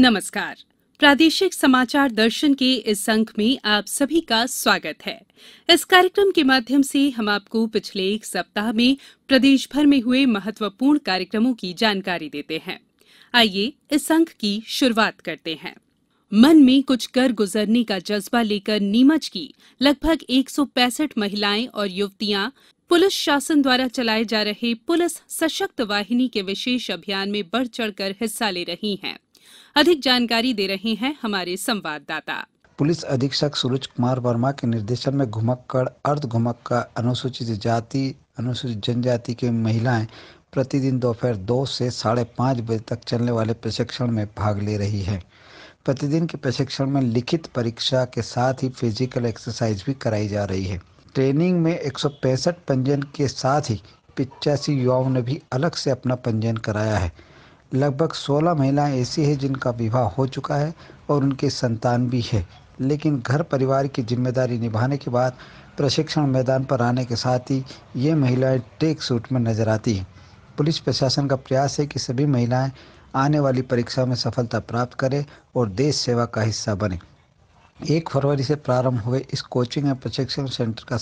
नमस्कार प्रादेशिक समाचार दर्शन के इस अंक में आप सभी का स्वागत है इस कार्यक्रम के माध्यम से हम आपको पिछले एक सप्ताह में प्रदेश भर में हुए महत्वपूर्ण कार्यक्रमों की जानकारी देते हैं आइए इस अंक की शुरुआत करते हैं मन में कुछ कर गुजरने का जज्बा लेकर नीमच की लगभग एक महिलाएं और युवतियां पुलिस शासन द्वारा चलाए जा रहे पुलिस सशक्त वाहिनी के विशेष अभियान में बढ़ चढ़कर हिस्सा ले रही हैं अधिक जानकारी दे रहे हैं हमारे संवाददाता पुलिस अधीक्षक सूरज कुमार वर्मा के निर्देशन में घुमक्कड़ अर्ध घुमक्का अनुसूचित जाति अनुसूचित जनजाति की महिलाएं प्रतिदिन दोपहर दो से साढ़े पाँच बजे तक चलने वाले प्रशिक्षण में भाग ले रही है प्रतिदिन के प्रशिक्षण में लिखित परीक्षा के साथ ही फिजिकल एक्सरसाइज भी कराई जा रही है ट्रेनिंग में एक पंजीयन के साथ ही पिचासी युवाओं ने भी अलग से अपना पंजीयन कराया है लगभग 16 महिलाएं ऐसी हैं जिनका विवाह हो चुका है और उनके संतान भी है लेकिन घर परिवार की जिम्मेदारी निभाने के बाद प्रशिक्षण मैदान पर आने के साथ ही ये महिलाएं टेक सूट में नजर आती हैं पुलिस प्रशासन का प्रयास है कि सभी महिलाएं आने वाली परीक्षा में सफलता प्राप्त करें और देश सेवा का हिस्सा बने एक फरवरी से प्रारंभ हुए इस कोचिंग एंड प्रशिक्षण सेंटर का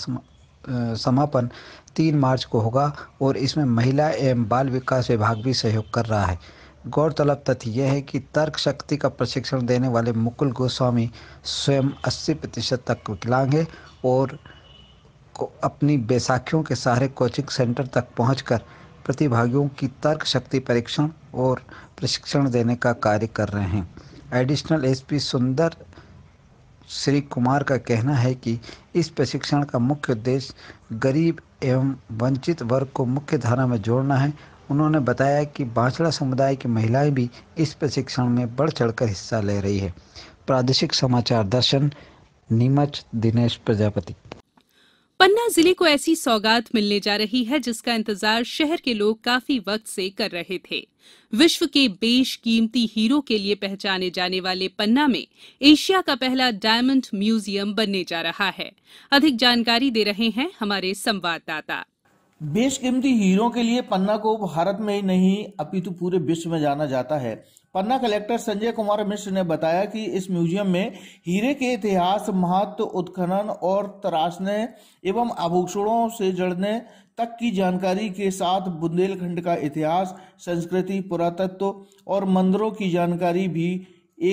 समापन तीन मार्च को होगा और इसमें महिला एवं बाल विकास विभाग भी सहयोग कर रहा है गौरतलब तथ्य यह है कि तर्क शक्ति का प्रशिक्षण देने वाले मुकुल गोस्वामी स्वयं 80 प्रतिशत तक विकलांग है और अपनी बैसाखियों के सहारे कोचिंग सेंटर तक पहुंचकर प्रतिभागियों की तर्क शक्ति परीक्षण और प्रशिक्षण देने का कार्य कर रहे हैं एडिशनल एसपी सुंदर श्री कुमार का कहना है कि इस प्रशिक्षण का मुख्य उद्देश्य गरीब एवं वंचित वर्ग को मुख्य धारा में जोड़ना है उन्होंने बताया कि बांसड़ा समुदाय की महिलाएं भी इस प्रशिक्षण में बढ़ चढ़कर हिस्सा ले रही है प्रादेशिक समाचार दर्शन नीमच दिनेश प्रजापति पन्ना जिले को ऐसी सौगात मिलने जा रही है जिसका इंतजार शहर के लोग काफी वक्त से कर रहे थे विश्व के बेश कीमती हीरो के लिए पहचाने जाने वाले पन्ना में एशिया का पहला डायमंड म्यूजियम बनने जा रहा है अधिक जानकारी दे रहे हैं हमारे संवाददाता बेशकीमती हीरो के लिए पन्ना को भारत में ही नहीं अपितु पूरे विश्व में जाना जाता है पन्ना कलेक्टर संजय कुमार मिश्र ने बताया कि इस म्यूजियम में हीरे के इतिहास महत्व उत्खनन और तराशने एवं आभूषणों से जड़ने तक की जानकारी के साथ बुंदेलखंड का इतिहास संस्कृति पुरातत्व और मंदिरों की जानकारी भी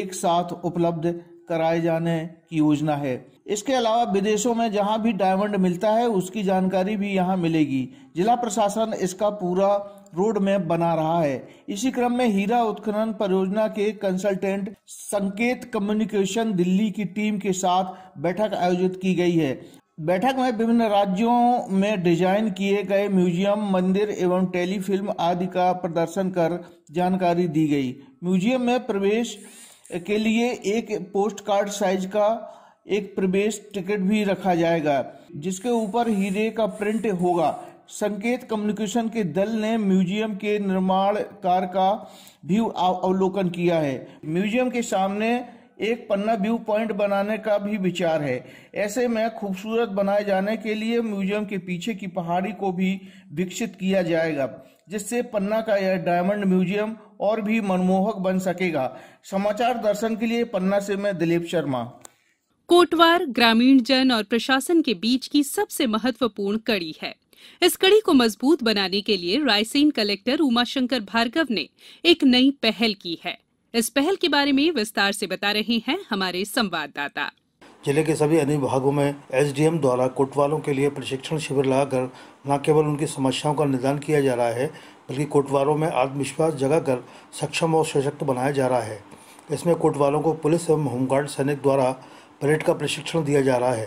एक साथ उपलब्ध कराए जाने की योजना है इसके अलावा विदेशों में जहां भी डायमंड मिलता है उसकी जानकारी भी यहां मिलेगी जिला प्रशासन इसका पूरा रोड मैप बना रहा है इसी क्रम में हीरा उत्खनन परियोजना के कंसल्टेंट संकेत कम्युनिकेशन दिल्ली की टीम के साथ बैठक आयोजित की गई है बैठक में विभिन्न राज्यों में डिजाइन किए गए म्यूजियम मंदिर एवं टेलीफिल्म आदि का प्रदर्शन कर जानकारी दी गई म्यूजियम में प्रवेश के लिए एक पोस्ट कार्ड साइज का एक प्रवेश टिकट भी रखा जाएगा जिसके ऊपर हीरे का प्रिंट होगा संकेत कम्युनिकेशन के दल ने म्यूजियम के निर्माण कार्य का भी अवलोकन किया है म्यूजियम के सामने एक पन्ना व्यू पॉइंट बनाने का भी विचार है ऐसे में खूबसूरत बनाए जाने के लिए म्यूजियम के पीछे की पहाड़ी को भी विकसित किया जाएगा जिससे पन्ना का यह डायमंड म्यूजियम और भी मनमोहक बन सकेगा समाचार दर्शन के लिए पन्ना से मैं दिलीप शर्मा कोटवार ग्रामीण जन और प्रशासन के बीच की सबसे महत्वपूर्ण कड़ी है इस कड़ी को मजबूत बनाने के लिए रायसेन कलेक्टर उमाशंकर भार्गव ने एक नई पहल की है इस पहल के बारे में विस्तार से बता रहे हैं हमारे संवाददाता जिले के सभी अन्य विभागों में एसडीएम द्वारा कोटवालों के लिए प्रशिक्षण शिविर लगाकर न केवल उनकी समस्याओं का निदान किया जा रहा है बल्कि कोटवालों में आत्मविश्वास जगाकर सक्षम और सशक्त बनाया जा रहा है इसमें कोटवालों को पुलिस एवं होमगार्ड सैनिक द्वारा परेड का प्रशिक्षण दिया जा रहा है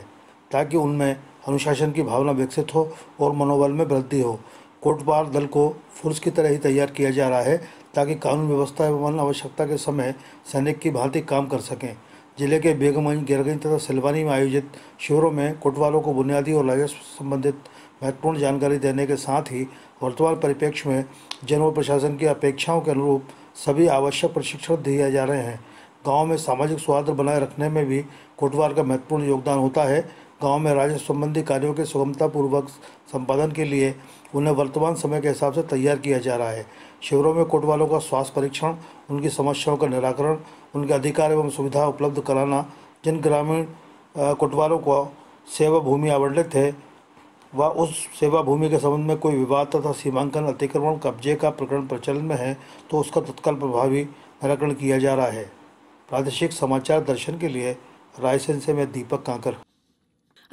ताकि उनमें अनुशासन की भावना विकसित हो और मनोबल में वृद्धि हो कोटवार दल को फोर्स की तरह ही तैयार किया जा रहा है ताकि कानून व्यवस्था एवं आवश्यकता के समय सैनिक की भांति काम कर सकें जिले के बेगमगंज गैरगंज तथा सिलवानी में आयोजित शिविरों में कोटवालों को बुनियादी और राजस्व संबंधित महत्वपूर्ण जानकारी देने के साथ ही वर्तमान परिप्रेक्ष्य में जन और प्रशासन की अपेक्षाओं के अनुरूप सभी आवश्यक प्रशिक्षण दिए जा रहे हैं गाँव में सामाजिक स्वार्थ बनाए रखने में भी कोटवाल का महत्वपूर्ण योगदान होता है गांव में राजस्व संबंधी कार्यों के सुगमतापूर्वक संपादन के लिए उन्हें वर्तमान समय के हिसाब से तैयार किया जा रहा है शिविरों में कोटवालों का स्वास्थ्य परीक्षण उनकी समस्याओं का निराकरण उनके अधिकार एवं सुविधा उपलब्ध कराना जिन ग्रामीण कुटवारों को सेवा भूमि आवंटित है व उस सेवा भूमि के संबंध में कोई विवाद तथा सीमांकन अतिक्रमण कब्जे का प्रकरण प्रचलन में है तो उसका तत्काल प्रभावी निराकरण किया जा रहा है प्रादेशिक समाचार दर्शन के लिए रायसेन से मैं दीपक कांकर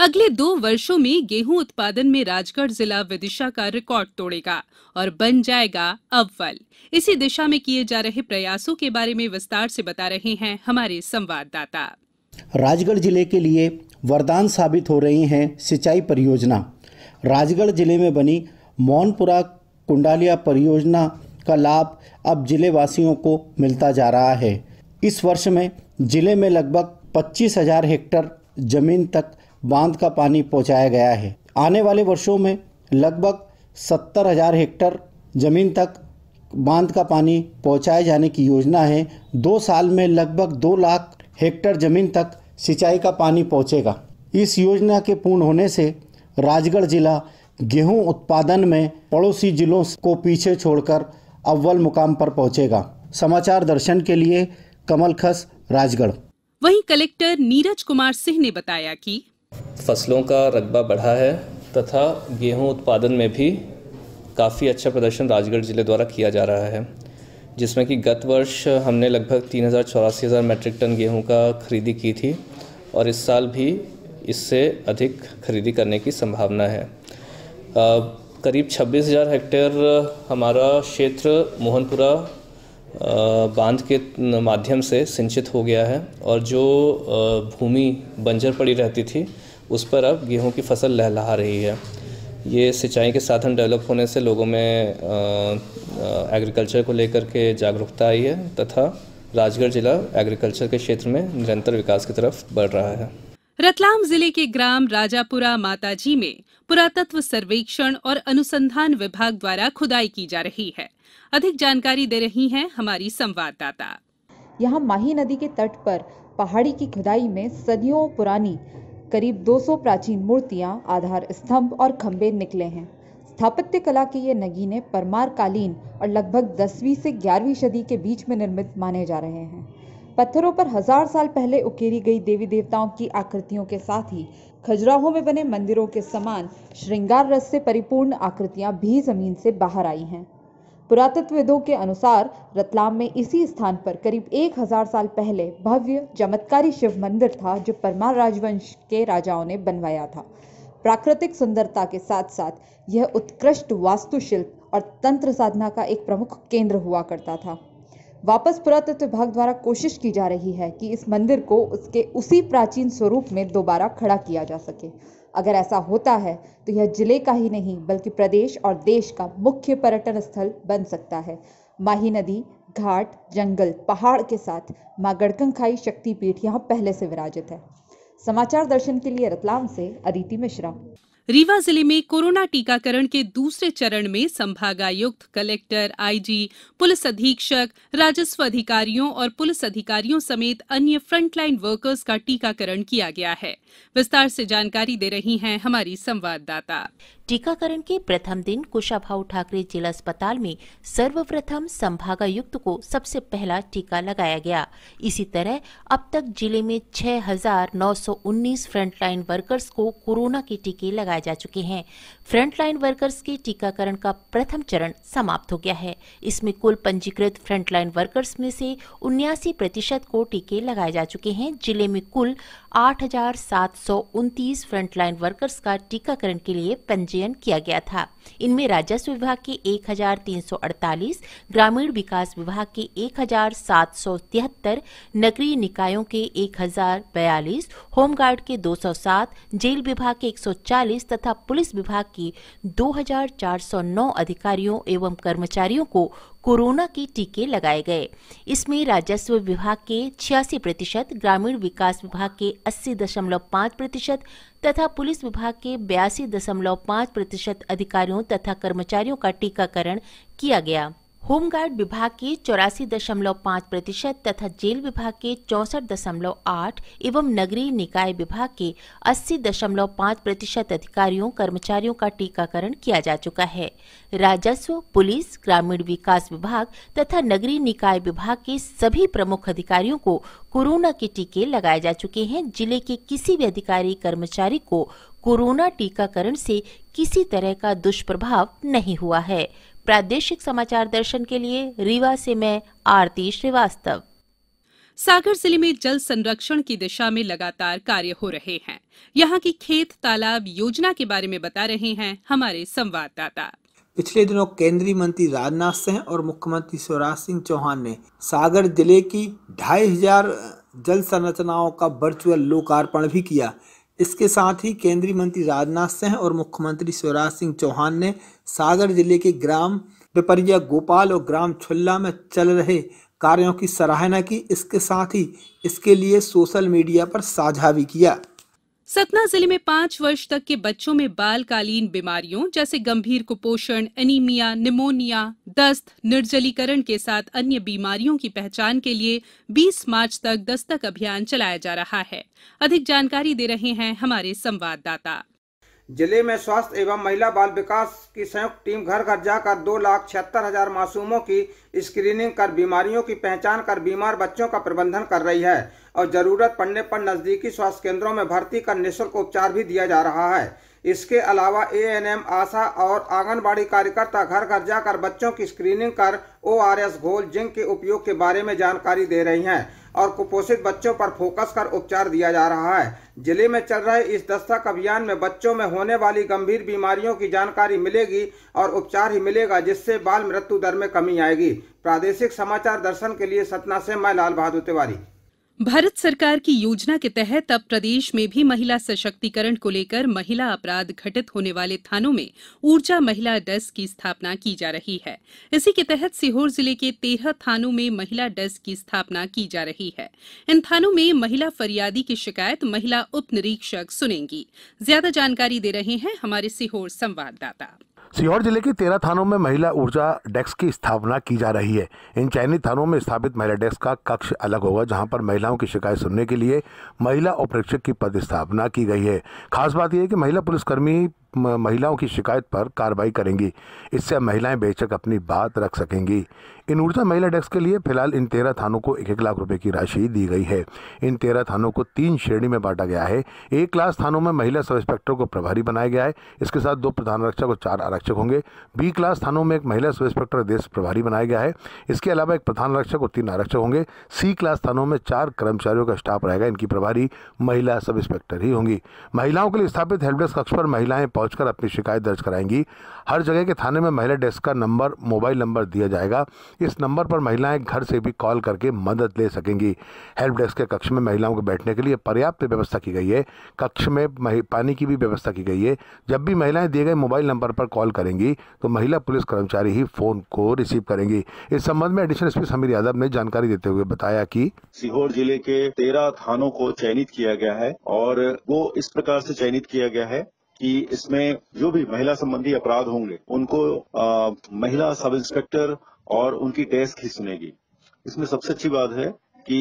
अगले दो वर्षों में गेहूं उत्पादन में राजगढ़ जिला विदिशा का रिकॉर्ड तोड़ेगा और बन जाएगा अव्वल इसी दिशा में किए जा रहे प्रयासों के बारे में विस्तार से बता रहे हैं हमारे संवाददाता राजगढ़ जिले के लिए वरदान साबित हो रही है सिंचाई परियोजना राजगढ़ जिले में बनी मौनपुरा कुंडालिया परियोजना का लाभ अब जिले वासियों को मिलता जा रहा है इस वर्ष में जिले में लगभग पच्चीस हजार हेक्टर जमीन तक बांध का पानी पहुंचाया गया है आने वाले वर्षों में लगभग सत्तर हजार हेक्टर जमीन तक बांध का पानी पहुंचाए जाने की योजना है दो साल में लगभग दो लाख हेक्टर जमीन तक सिंचाई का पानी पहुंचेगा इस योजना के पूर्ण होने से राजगढ़ जिला गेहूं उत्पादन में पड़ोसी जिलों को पीछे छोड़कर अव्वल मुकाम पर पहुंचेगा समाचार दर्शन के लिए कमल खस राजगढ़ वहीं कलेक्टर नीरज कुमार सिंह ने बताया कि फसलों का रकबा बढ़ा है तथा गेहूं उत्पादन में भी काफ़ी अच्छा प्रदर्शन राजगढ़ ज़िले द्वारा किया जा रहा है जिसमें कि गत वर्ष हमने लगभग तीन हज़ार चौरासी हज़ार मेट्रिक टन गेहूं का खरीदी की थी और इस साल भी इससे अधिक खरीदी करने की संभावना है करीब 26,000 हेक्टेयर हमारा क्षेत्र मोहनपुरा बांध के माध्यम से सिंचित हो गया है और जो भूमि बंजर पड़ी रहती थी उस पर अब गेहूँ की फसल लहला रही है ये सिंचाई के साधन डेवलप होने से लोगों में एग्रीकल्चर को लेकर के जागरूकता आई है तथा राजगढ़ जिला एग्रीकल्चर के क्षेत्र में निरंतर विकास की तरफ बढ़ रहा है रतलाम जिले के ग्राम राजापुरा माताजी में पुरातत्व सर्वेक्षण और अनुसंधान विभाग द्वारा खुदाई की जा रही है अधिक जानकारी दे रही हैं हमारी संवाददाता यहाँ माही नदी के तट पर पहाड़ी की खुदाई में सदियों पुरानी करीब 200 प्राचीन मूर्तियां, आधार स्तंभ और खम्भे निकले हैं स्थापत्य कला के ये नगीने परमार कालीन और लगभग 10वीं से 11वीं सदी के बीच में निर्मित माने जा रहे हैं पत्थरों पर हजार साल पहले उकेरी गई देवी देवताओं की आकृतियों के साथ ही खजुराहों में बने मंदिरों के समान श्रृंगार रस से परिपूर्ण आकृतियां भी जमीन से बाहर आई हैं पुरातत्वविदों के अनुसार रतलाम में इसी स्थान पर करीब एक हजार साल पहले भव्य चमत्कारी शिव मंदिर था जो परमार राजवंश के राजाओं ने बनवाया था प्राकृतिक सुंदरता के साथ साथ यह उत्कृष्ट वास्तुशिल्प और तंत्र साधना का एक प्रमुख केंद्र हुआ करता था वापस पुरातत्व विभाग द्वारा कोशिश की जा रही है कि इस मंदिर को उसके उसी प्राचीन स्वरूप में दोबारा खड़ा किया जा सके अगर ऐसा होता है तो यह जिले का ही नहीं बल्कि प्रदेश और देश का मुख्य पर्यटन स्थल बन सकता है माही नदी घाट जंगल पहाड़ के साथ माँ गड़कनखाई शक्तिपीठ यहाँ पहले से विराजित है समाचार दर्शन के लिए रतलाम से अदिति मिश्रा रीवा जिले में कोरोना टीकाकरण के दूसरे चरण में संभागायुक्त कलेक्टर आईजी पुलिस अधीक्षक राजस्व अधिकारियों और पुलिस अधिकारियों समेत अन्य फ्रंटलाइन वर्कर्स का टीकाकरण किया गया है विस्तार से जानकारी दे रही हैं हमारी संवाददाता टीकाकरण के प्रथम दिन कुशाभा ठाकरे जिला अस्पताल में सर्वप्रथम संभागायुक्त को सबसे पहला टीका लगाया गया इसी तरह अब तक जिले में 6,919 फ्रंटलाइन वर्कर्स को कोरोना के टीके लगाए जा चुके हैं फ्रंटलाइन वर्कर्स के टीकाकरण का प्रथम चरण समाप्त हो गया है इसमें कुल पंजीकृत फ्रंटलाइन वर्कर्स में से उन्यासी प्रतिशत को टीके लगाए जा चुके हैं जिले में कुल आठ फ्रंटलाइन वर्कर्स का टीकाकरण के लिए पंजीकृत पंजीयन किया गया था इनमें राजस्व विभाग के 1348, ग्रामीण विकास विभाग के 1773, नगरीय निकायों के 1042, होमगार्ड के 207, जेल विभाग के 140 तथा पुलिस विभाग के 2409 अधिकारियों एवं कर्मचारियों को कोरोना के टीके लगाए गए इसमें राजस्व विभाग के छियासी प्रतिशत ग्रामीण विकास विभाग के अस्सी दशमलव पाँच प्रतिशत तथा पुलिस विभाग के बयासी दशमलव पाँच प्रतिशत अधिकारियों अधिकारियों तथा कर्मचारियों का टीकाकरण किया गया होमगार्ड विभाग के चौरासी दशमलव पाँच प्रतिशत तथा जेल विभाग के चौसठ दशमलव आठ एवं नगरीय निकाय विभाग के अस्सी दशमलव पाँच प्रतिशत अधिकारियों कर्मचारियों का टीकाकरण किया जा चुका है राजस्व पुलिस ग्रामीण विकास विभाग तथा नगरीय निकाय विभाग के सभी प्रमुख अधिकारियों को कोरोना के टीके लगाए जा चुके हैं जिले के किसी भी अधिकारी कर्मचारी को कोरोना टीकाकरण से किसी तरह का दुष्प्रभाव नहीं हुआ है प्रादेशिक समाचार दर्शन के लिए रीवा से मैं आरती श्रीवास्तव सागर जिले में जल संरक्षण की दिशा में लगातार कार्य हो रहे हैं यहाँ की खेत तालाब योजना के बारे में बता रहे हैं हमारे संवाददाता पिछले दिनों केंद्रीय मंत्री राजनाथ सिंह और मुख्यमंत्री शिवराज सिंह चौहान ने सागर जिले की ढाई हजार जल संरचनाओं का वर्चुअल लोकार्पण भी किया इसके साथ ही केंद्रीय मंत्री राजनाथ सिंह और मुख्यमंत्री शिवराज सिंह चौहान ने सागर जिले के ग्राम पिपरिया गोपाल और ग्राम छुल्ला में चल रहे कार्यों की सराहना की इसके साथ ही इसके लिए सोशल मीडिया पर साझा भी किया सतना जिले में पांच वर्ष तक के बच्चों में बालकालीन बीमारियों जैसे गंभीर कुपोषण एनीमिया निमोनिया दस्त निर्जलीकरण के साथ अन्य बीमारियों की पहचान के लिए 20 मार्च तक दस्तक अभियान चलाया जा रहा है अधिक जानकारी दे रहे हैं हमारे संवाददाता जिले में स्वास्थ्य एवं महिला बाल विकास की संयुक्त टीम घर घर जाकर दो लाख छिहत्तर हजार मासूमों की स्क्रीनिंग कर बीमारियों की पहचान कर बीमार बच्चों का प्रबंधन कर रही है और जरूरत पड़ने पर नज़दीकी स्वास्थ्य केंद्रों में भर्ती कर निःशुल्क उपचार भी दिया जा रहा है इसके अलावा एएनएम आशा और आंगनबाड़ी कार्यकर्ता घर घर जाकर बच्चों की स्क्रीनिंग कर ओ आर एस घोल जिंक के उपयोग के बारे में जानकारी दे रही हैं और कुपोषित बच्चों पर फोकस कर उपचार दिया जा रहा है जिले में चल रहे इस दस्तक अभियान में बच्चों में होने वाली गंभीर बीमारियों की जानकारी मिलेगी और उपचार ही मिलेगा जिससे बाल मृत्यु दर में कमी आएगी प्रादेशिक समाचार दर्शन के लिए सतना से मैं लाल बहादुर तिवारी भारत सरकार की योजना के तहत अब प्रदेश में भी महिला सशक्तिकरण को लेकर महिला अपराध घटित होने वाले थानों में ऊर्जा महिला डेस्क की स्थापना की जा रही है इसी के तहत सीहोर जिले के तेरह थानों में महिला डेस्क की स्थापना की जा रही है इन थानों में महिला फरियादी की शिकायत महिला उप निरीक्षक सुनेंगी ज्यादा जानकारी दे रहे हैं हमारे सीहोर संवाददाता सीहोर जिले की तेरह थानों में महिला ऊर्जा डेस्क की स्थापना की जा रही है इन चयनित थानों में स्थापित महिला डेस्क का कक्ष अलग होगा जहां पर महिलाओं की शिकायत सुनने के लिए महिला उपरीक्षक की पद स्थापना की गई है खास बात यह है कि महिला पुलिसकर्मी महिलाओं की शिकायत पर कार्रवाई करेंगी इससे महिलाएं बेचक अपनी बात रख सकेंगी इन ऊर्जा महिला डेस्क के लिए फिलहाल इन तेरह थानों को एक एक लाख रुपए की राशि दी गई है इन तेरह थानों को तीन श्रेणी में बांटा गया है एक क्लास थानों में महिला सब इंस्पेक्टर को प्रभारी बनाया गया है इसके साथ दो प्रधान आरक्षक और चार आरक्षक होंगे बी क्लास थानों में एक महिला सब इंस्पेक्टर देश प्रभारी बनाया गया है इसके अलावा एक प्रधान आरक्षक और तीन आरक्षक होंगे सी क्लास थानों में चार कर्मचारियों का स्टाफ रहेगा इनकी प्रभारी महिला सब इंस्पेक्टर ही होंगी महिलाओं के लिए स्थापित हेल्प डेस्क कक्ष पर महिलाएं पहुंचकर अपनी शिकायत दर्ज कराएंगी हर जगह के थाने में महिला डेस्क का नंबर मोबाइल नंबर दिया जाएगा इस नंबर पर महिलाएं घर से भी कॉल करके मदद ले सकेंगी हेल्प डेस्क के कक्ष में महिलाओं के बैठने के लिए पर्याप्त व्यवस्था की गई है कक्ष में पानी की भी व्यवस्था की गई है जब भी महिलाएं दिए गए मोबाइल नंबर पर कॉल करेंगी तो महिला पुलिस कर्मचारी ही फोन को रिसीव करेंगी इस संबंध में एडिशनल एसपी समीर यादव ने जानकारी देते हुए बताया कि सीहोर जिले के तेरह थानों को चयनित किया गया है और वो इस प्रकार से चयनित किया गया है कि इसमें जो भी महिला संबंधी अपराध होंगे उनको आ, महिला सब इंस्पेक्टर और उनकी डेस्क ही सुनेगी इसमें सबसे अच्छी बात है कि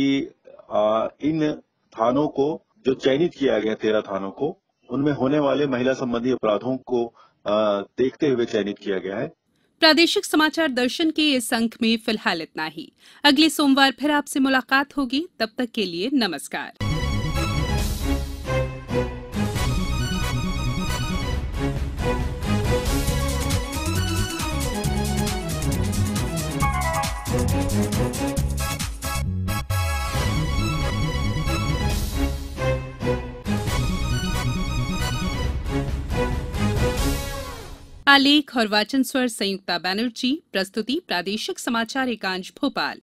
आ, इन थानों को जो चयनित किया गया तेरह थानों को उनमें होने वाले महिला संबंधी अपराधों को आ, देखते हुए चयनित किया गया है प्रादेशिक समाचार दर्शन के इस अंक में फिलहाल इतना ही अगले सोमवार फिर आपसे मुलाकात होगी तब तक के लिए नमस्कार आलेख और वाचन स्वर संयुक्ता बैनर्जी प्रस्तुति प्रादेशिक समाचार एकांश भोपाल